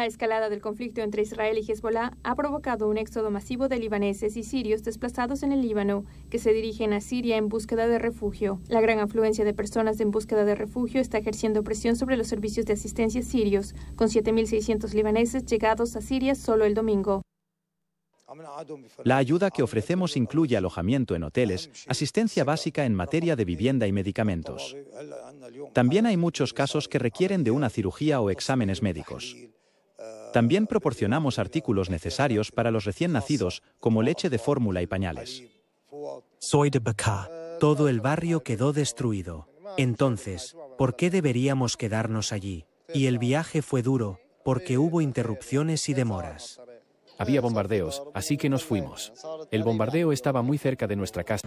La escalada del conflicto entre Israel y Hezbollah ha provocado un éxodo masivo de libaneses y sirios desplazados en el Líbano, que se dirigen a Siria en búsqueda de refugio. La gran afluencia de personas en búsqueda de refugio está ejerciendo presión sobre los servicios de asistencia sirios, con 7.600 libaneses llegados a Siria solo el domingo. La ayuda que ofrecemos incluye alojamiento en hoteles, asistencia básica en materia de vivienda y medicamentos. También hay muchos casos que requieren de una cirugía o exámenes médicos. También proporcionamos artículos necesarios para los recién nacidos, como leche de fórmula y pañales. Soy de Bacá. Todo el barrio quedó destruido. Entonces, ¿por qué deberíamos quedarnos allí? Y el viaje fue duro, porque hubo interrupciones y demoras. Había bombardeos, así que nos fuimos. El bombardeo estaba muy cerca de nuestra casa.